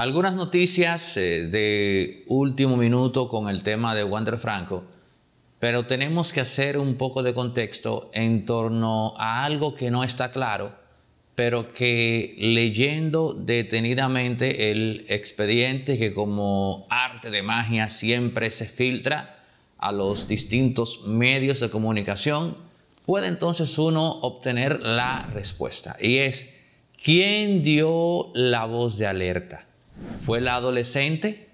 Algunas noticias eh, de último minuto con el tema de Wander Franco, pero tenemos que hacer un poco de contexto en torno a algo que no está claro, pero que leyendo detenidamente el expediente que como arte de magia siempre se filtra a los distintos medios de comunicación, puede entonces uno obtener la respuesta y es, ¿quién dio la voz de alerta? ¿Fue la adolescente?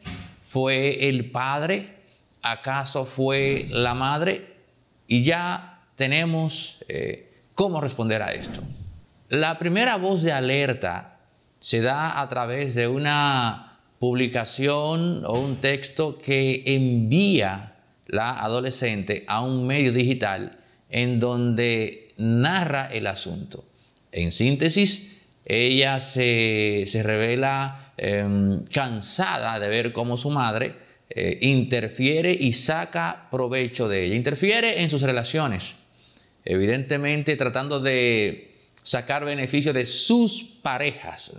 ¿Fue el padre? ¿Acaso fue la madre? Y ya tenemos eh, cómo responder a esto. La primera voz de alerta se da a través de una publicación o un texto que envía la adolescente a un medio digital en donde narra el asunto. En síntesis, ella se, se revela Em, cansada de ver cómo su madre eh, interfiere y saca provecho de ella, interfiere en sus relaciones, evidentemente tratando de sacar beneficio de sus parejas.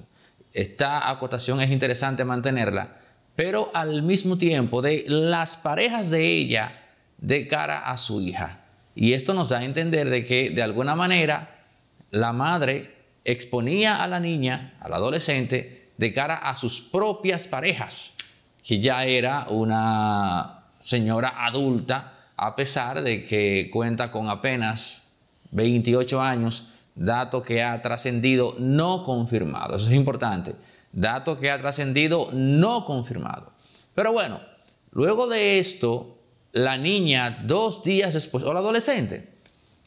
Esta acotación es interesante mantenerla, pero al mismo tiempo de las parejas de ella de cara a su hija. Y esto nos da a entender de que de alguna manera la madre exponía a la niña, al adolescente, de cara a sus propias parejas, que ya era una señora adulta, a pesar de que cuenta con apenas 28 años, dato que ha trascendido no confirmado. Eso es importante, dato que ha trascendido no confirmado. Pero bueno, luego de esto, la niña dos días después, o la adolescente,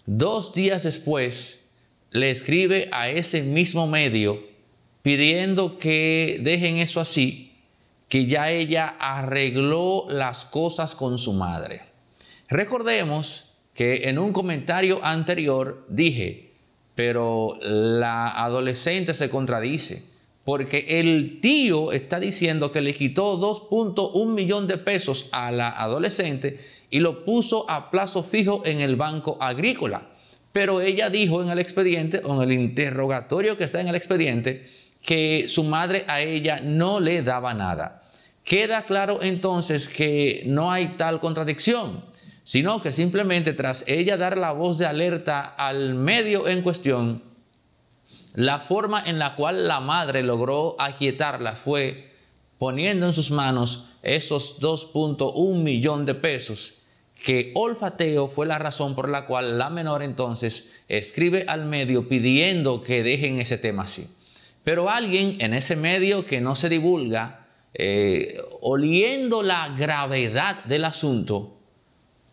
dos días después, le escribe a ese mismo medio pidiendo que dejen eso así, que ya ella arregló las cosas con su madre. Recordemos que en un comentario anterior dije, pero la adolescente se contradice, porque el tío está diciendo que le quitó 2.1 millón de pesos a la adolescente y lo puso a plazo fijo en el banco agrícola. Pero ella dijo en el expediente, o en el interrogatorio que está en el expediente, que su madre a ella no le daba nada. Queda claro entonces que no hay tal contradicción, sino que simplemente tras ella dar la voz de alerta al medio en cuestión, la forma en la cual la madre logró aquietarla fue poniendo en sus manos esos 2.1 millones de pesos que olfateo fue la razón por la cual la menor entonces escribe al medio pidiendo que dejen ese tema así. Pero alguien en ese medio que no se divulga, eh, oliendo la gravedad del asunto,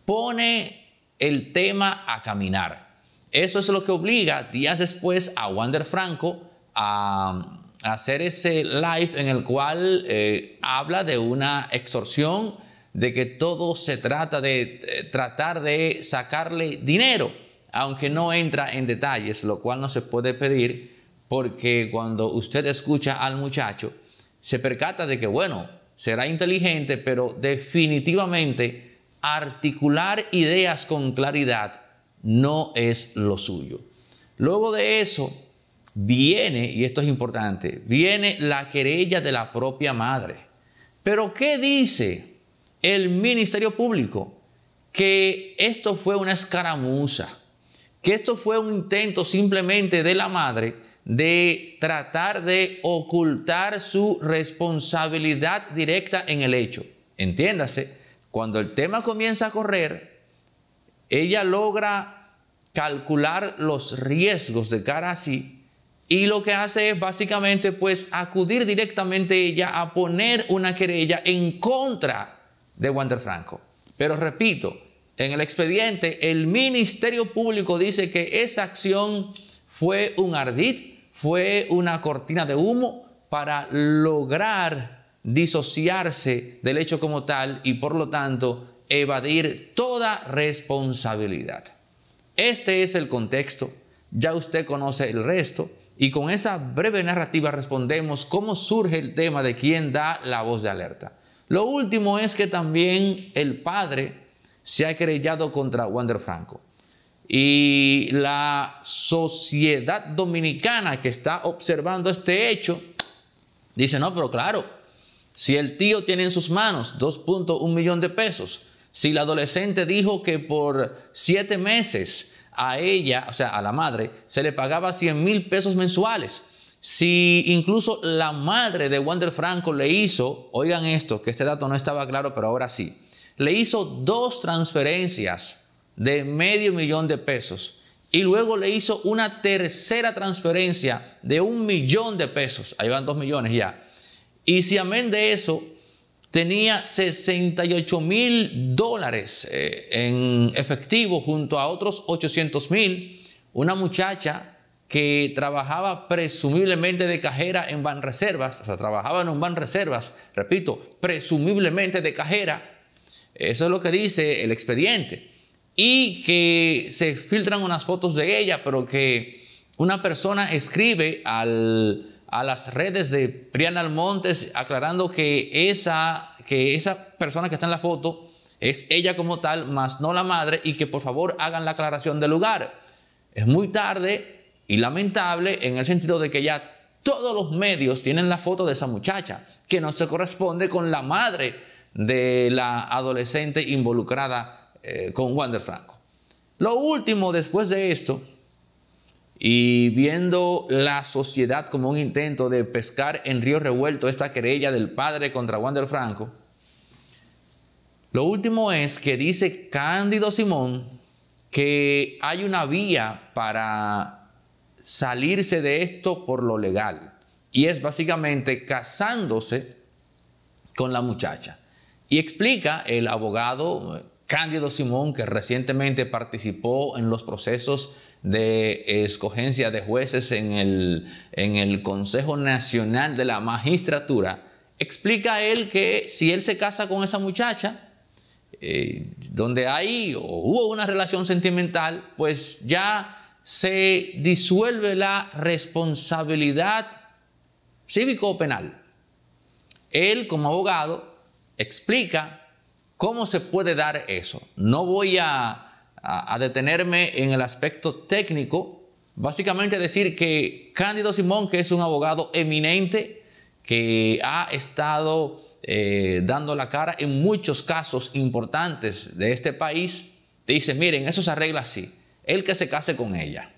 pone el tema a caminar. Eso es lo que obliga días después a Wander Franco a, hacer ese live en el cual eh, habla de una extorsión, de que todo se trata de eh, tratar de sacarle dinero, aunque no entra en detalles, lo cual no se puede pedir porque cuando usted escucha al muchacho, se percata de que, bueno, será inteligente, pero definitivamente articular ideas con claridad no es lo suyo. Luego de eso viene, y esto es importante, viene la querella de la propia madre. Pero ¿qué dice el Ministerio Público? Que esto fue una escaramuza, que esto fue un intento simplemente de la madre de tratar de ocultar su responsabilidad directa en el hecho. Entiéndase, cuando el tema comienza a correr, ella logra calcular los riesgos de cara a sí y lo que hace es básicamente pues acudir directamente ella a poner una querella en contra de Wander Franco. Pero repito, en el expediente el Ministerio Público dice que esa acción fue un ardid fue una cortina de humo para lograr disociarse del hecho como tal y por lo tanto evadir toda responsabilidad. Este es el contexto, ya usted conoce el resto y con esa breve narrativa respondemos cómo surge el tema de quién da la voz de alerta. Lo último es que también el padre se ha querellado contra Wander Franco y la sociedad dominicana que está observando este hecho dice, no, pero claro, si el tío tiene en sus manos 2.1 millón de pesos, si la adolescente dijo que por siete meses a ella, o sea, a la madre, se le pagaba 100 mil pesos mensuales, si incluso la madre de Wander Franco le hizo, oigan esto, que este dato no estaba claro, pero ahora sí, le hizo dos transferencias de medio millón de pesos. Y luego le hizo una tercera transferencia de un millón de pesos. Ahí van dos millones ya. Y si amén de eso, tenía 68 mil dólares eh, en efectivo junto a otros 800 mil. Una muchacha que trabajaba presumiblemente de cajera en Banreservas, o sea, trabajaba en un Banreservas, repito, presumiblemente de cajera. Eso es lo que dice el expediente y que se filtran unas fotos de ella, pero que una persona escribe a las redes de Priana Almontes aclarando que esa, que esa persona que está en la foto es ella como tal, más no la madre, y que por favor hagan la aclaración del lugar. Es muy tarde y lamentable en el sentido de que ya todos los medios tienen la foto de esa muchacha, que no se corresponde con la madre de la adolescente involucrada eh, con Wander Franco. Lo último después de esto, y viendo la sociedad como un intento de pescar en río revuelto esta querella del padre contra Wander Franco, lo último es que dice Cándido Simón que hay una vía para salirse de esto por lo legal. Y es básicamente casándose con la muchacha. Y explica el abogado Cándido Simón, que recientemente participó en los procesos de escogencia de jueces en el, Consejo Nacional de la Magistratura, explica a él que si él se casa con esa muchacha, eh, donde hay o hubo una relación sentimental, pues ya se disuelve la responsabilidad cívico-penal. Él como abogado explica ¿Cómo se puede dar eso? No voy a, detenerme en el aspecto técnico, básicamente decir que Cándido Simón, que es un abogado eminente, que ha estado eh, dando la cara en muchos casos importantes de este país, te dice, miren, eso se arregla así, el que se case con ella.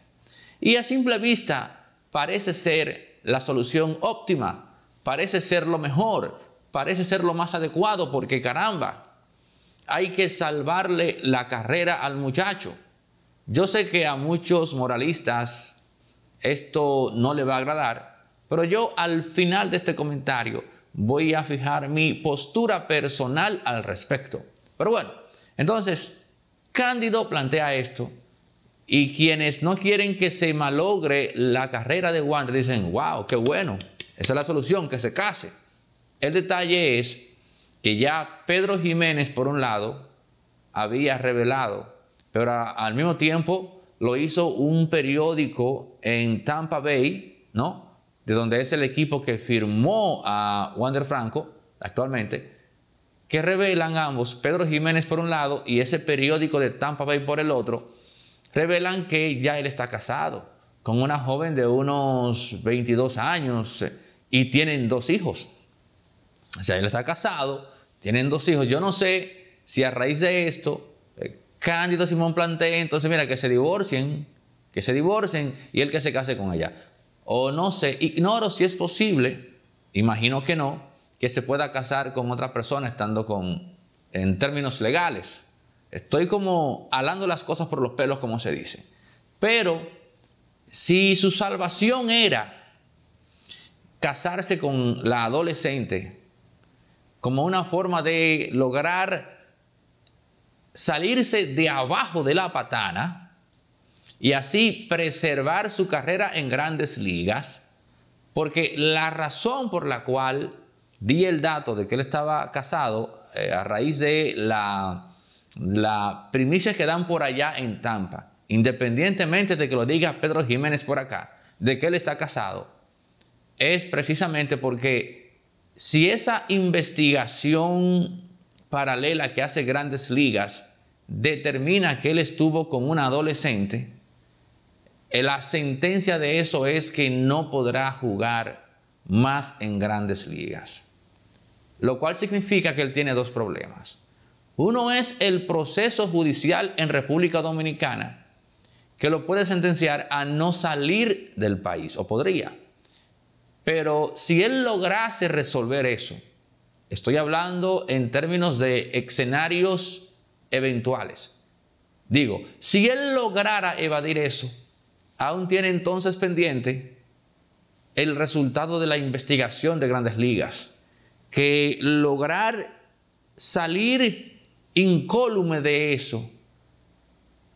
Y a simple vista parece ser la solución óptima, parece ser lo mejor, parece ser lo más adecuado, porque caramba, hay que salvarle la carrera al muchacho. Yo sé que a muchos moralistas esto no le va a agradar, pero yo al final de este comentario voy a fijar mi postura personal al respecto. Pero bueno, entonces Cándido plantea esto y quienes no quieren que se malogre la carrera de Juan dicen, wow, qué bueno, esa es la solución, que se case. El detalle es que ya Pedro Jiménez, por un lado, había revelado, pero al mismo tiempo lo hizo un periódico en Tampa Bay, ¿no? De donde es el equipo que firmó a Wander Franco actualmente, que revelan ambos, Pedro Jiménez por un lado y ese periódico de Tampa Bay por el otro, revelan que ya él está casado con una joven de unos 22 años eh, y tienen dos hijos. O sea, él está casado, tienen dos hijos. Yo no sé si a raíz de esto, eh, Cándido Simón plantea entonces, mira, que se divorcien, que se divorcien y él que se case con ella. O no sé, ignoro si es posible, imagino que no, que se pueda casar con otra persona estando con, en términos legales. Estoy como alando las cosas por los pelos, como se dice. Pero si su salvación era casarse con la adolescente, como una forma de lograr salirse de abajo de la patana y así preservar su carrera en grandes ligas, porque la razón por la cual di el dato de que él estaba casado eh, a raíz de la, la que dan por allá en Tampa, independientemente de que lo diga Pedro Jiménez por acá, de que él está casado, es precisamente porque si esa investigación paralela que hace grandes ligas determina que él estuvo con un adolescente, la sentencia de eso es que no podrá jugar más en grandes ligas. Lo cual significa que él tiene dos problemas. Uno es el proceso judicial en República Dominicana, que lo puede sentenciar a no salir del país, o podría. Pero si él lograse resolver eso, estoy hablando en términos de escenarios eventuales. Digo, si él lograra evadir eso, aún tiene entonces pendiente el resultado de la investigación de grandes ligas, que lograr salir incólume de eso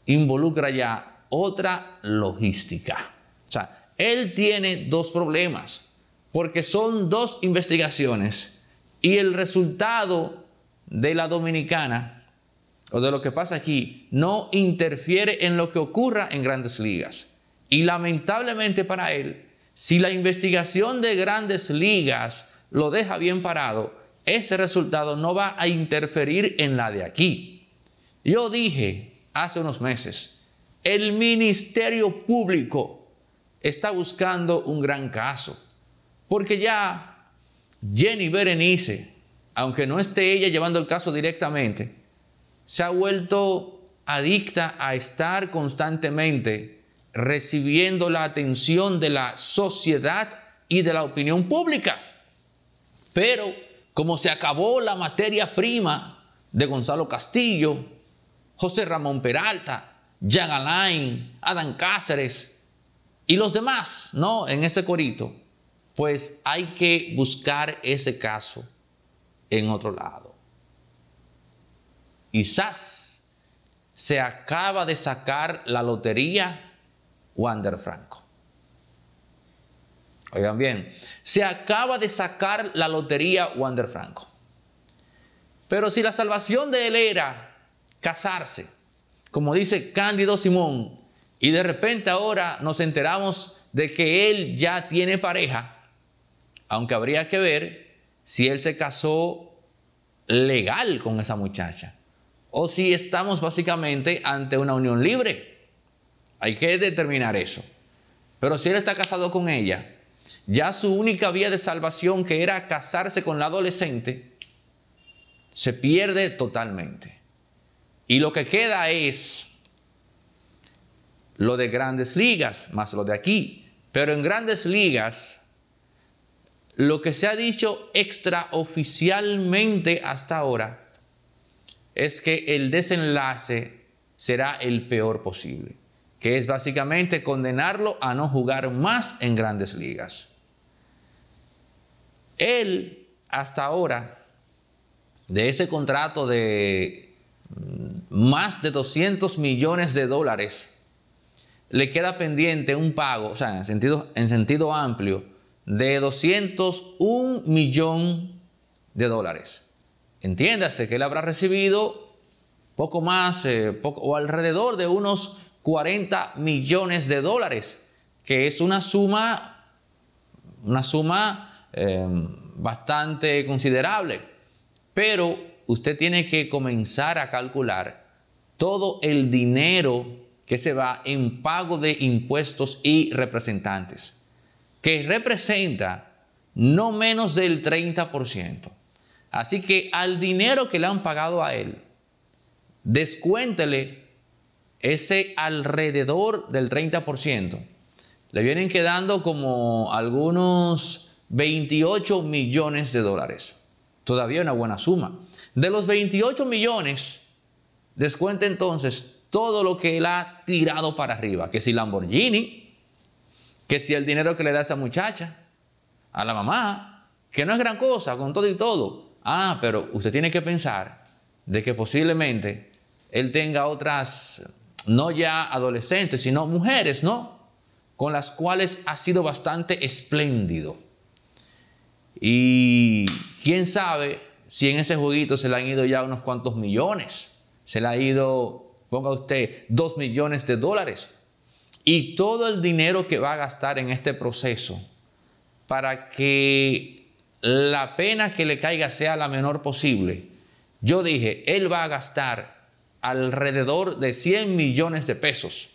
involucra ya otra logística. O sea, él tiene dos problemas porque son dos investigaciones y el resultado de la dominicana o de lo que pasa aquí no interfiere en lo que ocurra en grandes ligas. Y lamentablemente para él, si la investigación de grandes ligas lo deja bien parado, ese resultado no va a interferir en la de aquí. Yo dije hace unos meses, el Ministerio Público está buscando un gran caso. Porque ya Jenny Berenice, aunque no esté ella llevando el caso directamente, se ha vuelto adicta a estar constantemente recibiendo la atención de la sociedad y de la opinión pública. Pero como se acabó la materia prima de Gonzalo Castillo, José Ramón Peralta, Jan Alain, Adán Cáceres y los demás, ¿no? En ese corito pues hay que buscar ese caso en otro lado. Quizás se acaba de sacar la lotería Wander Franco. Oigan bien, se acaba de sacar la lotería Wander Franco. Pero si la salvación de él era casarse, como dice Cándido Simón, y de repente ahora nos enteramos de que él ya tiene pareja, aunque habría que ver si él se casó legal con esa muchacha o si estamos básicamente ante una unión libre. Hay que determinar eso. Pero si él está casado con ella, ya su única vía de salvación, que era casarse con la adolescente, se pierde totalmente. Y lo que queda es lo de grandes ligas, más lo de aquí. Pero en grandes ligas lo que se ha dicho extraoficialmente hasta ahora es que el desenlace será el peor posible, que es básicamente condenarlo a no jugar más en grandes ligas. Él, hasta ahora, de ese contrato de mm, más de 200 millones de dólares, le queda pendiente un pago, o sea, en sentido, en sentido amplio, de 201 millón de dólares. Entiéndase que él habrá recibido poco más eh, o alrededor de unos 40 millones de dólares, que es una suma, una suma em, bastante considerable. Pero usted tiene que comenzar a calcular todo el dinero que se va en pago de impuestos y representantes que representa no menos del 30%. Así que al dinero que le han pagado a él, descuéntele ese alrededor del 30%. Le vienen quedando como algunos 28 millones de dólares. Todavía una buena suma. De los 28 millones, descuente entonces todo lo que él ha tirado para arriba, que si Lamborghini, que si el dinero que le da esa muchacha, a la mamá, que no es gran cosa, con todo y todo. Ah, pero usted tiene que pensar de que posiblemente él tenga otras, no ya adolescentes, sino mujeres, ¿no? Con las cuales ha sido bastante espléndido. Y quién sabe si en ese jueguito se le han ido ya unos cuantos millones. Se le ha ido, ponga usted, dos millones de dólares y todo el dinero que va a gastar en este proceso para que la pena que le caiga sea la menor posible. Yo dije, él va a gastar alrededor de 100 millones de pesos,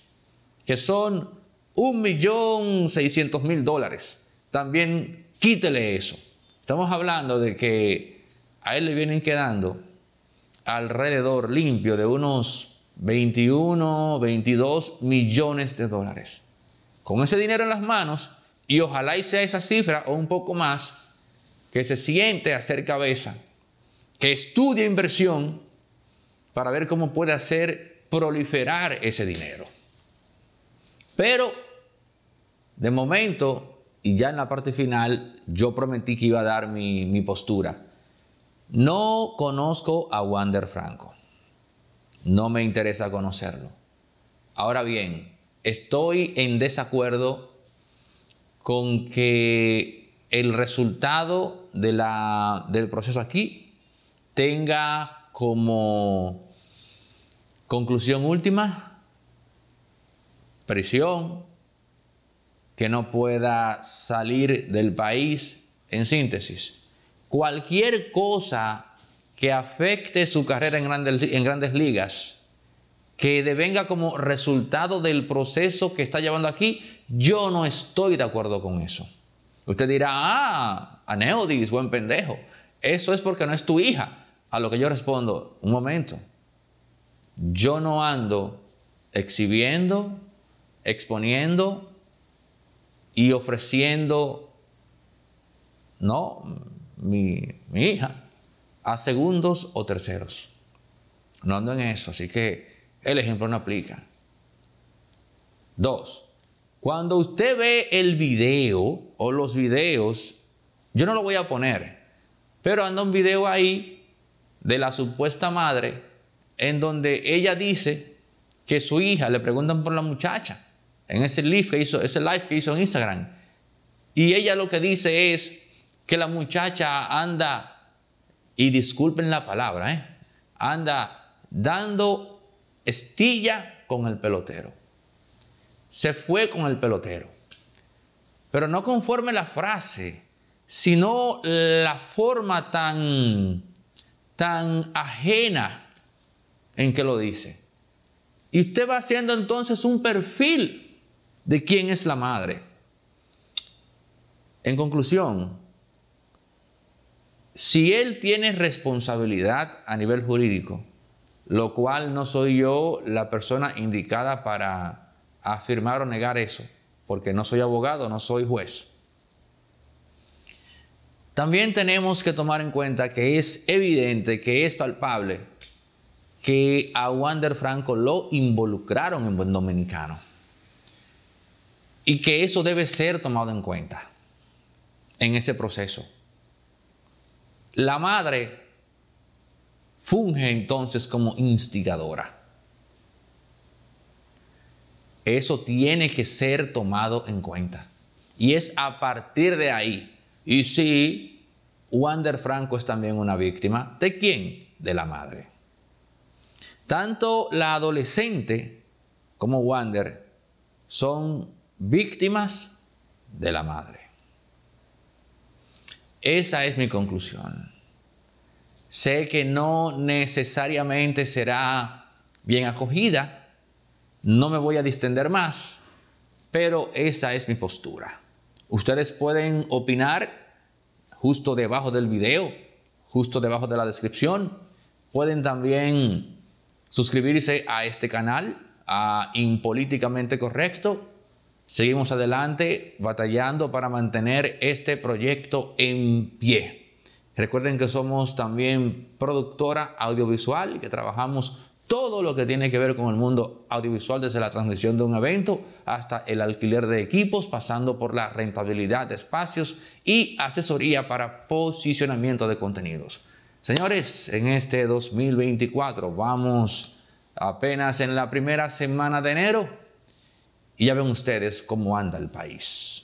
que son 1.600.000 dólares. También quítele eso. Estamos hablando de que a él le vienen quedando alrededor limpio de unos 21, 22 millones de dólares. Con ese dinero en las manos, y ojalá y sea esa cifra o un poco más, que se siente a hacer cabeza, que estudie inversión para ver cómo puede hacer proliferar ese dinero. Pero, de momento, y ya en la parte final, yo prometí que iba a dar mi, mi postura. No conozco a Wander Franco no me interesa conocerlo. Ahora bien, estoy en desacuerdo con que el resultado del proceso aquí tenga como conclusión última prisión, que no pueda salir del país, en síntesis. Cualquier cosa que afecte su carrera en grandes, en grandes ligas, que devenga como resultado del proceso que está llevando aquí, yo no estoy de acuerdo con eso. Usted dirá, ah, Aneodis, buen pendejo. Eso es porque no es tu hija. A lo que yo respondo, un momento. Yo no ando exhibiendo, exponiendo y ofreciendo, no, mi hija a segundos o terceros. No ando en eso, así que el ejemplo no aplica. Dos, cuando usted ve el video o los videos, yo no lo voy a poner, pero anda un video ahí de la supuesta madre en donde ella dice que su hija, le preguntan por la muchacha, en ese live que hizo, ese live que hizo en Instagram, y ella lo que dice es que la muchacha anda y disculpen la palabra, ¿eh? anda dando estilla con el pelotero. Se fue con el pelotero. Pero no conforme la frase, sino la forma tan, tan ajena en que lo dice. Y usted va haciendo entonces un perfil de quién es la madre. En conclusión, si él tiene responsabilidad a nivel jurídico, lo cual no soy yo la persona indicada para afirmar o negar eso, porque no soy abogado, no soy juez. También tenemos que tomar en cuenta que es evidente, que es palpable, que a Wander Franco lo involucraron en buen dominicano. Y que eso debe ser tomado en cuenta en ese proceso. La madre funge entonces como instigadora. Eso tiene que ser tomado en cuenta. Y es a partir de ahí. Y sí, Wander Franco es también una víctima. ¿De quién? De la madre. Tanto la adolescente como Wander son víctimas de la madre. Esa es mi conclusión. Sé que no necesariamente será bien acogida, no me voy a distender más, pero esa es mi postura. Ustedes pueden opinar justo debajo del video, justo debajo de la descripción. Pueden también suscribirse a este canal, a Impolíticamente Correcto, Seguimos adelante batallando para mantener este proyecto en pie. Recuerden que somos también productora audiovisual y que trabajamos todo lo que tiene que ver con el mundo audiovisual, desde la transmisión de un evento hasta el alquiler de equipos, pasando por la rentabilidad de espacios y asesoría para posicionamiento de contenidos. Señores, en este 2024 vamos apenas en la primera semana de enero y ya ven ustedes cómo anda el país.